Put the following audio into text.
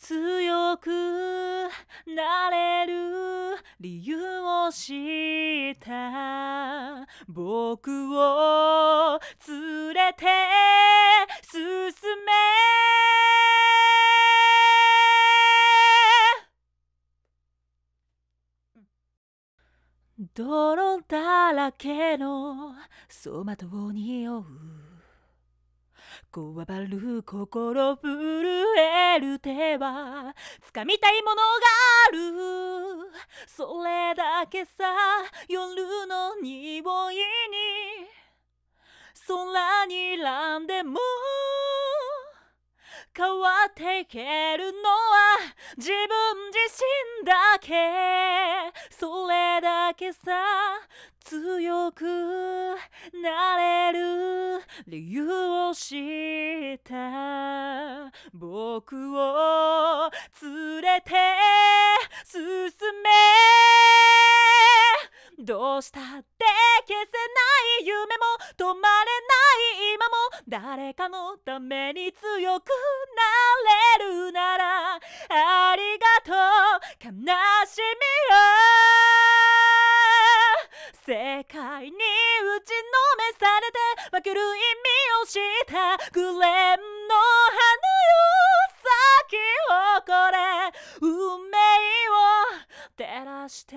強くなれる理由を知った僕を連れて進め泥だらけのそばとおうこわばる心震える手は掴みたいものがあるそれだけさ夜の匂いに空にらんでも変わっていけるのは自分自身だけそれだけさ強くなれる理由を知った僕を連れて進めどうしたって消せない夢も止まれない今も誰かのために強くなれるならありがとう悲しみを世界に打ちのめされて負ける意味をしたくれ運命を照らして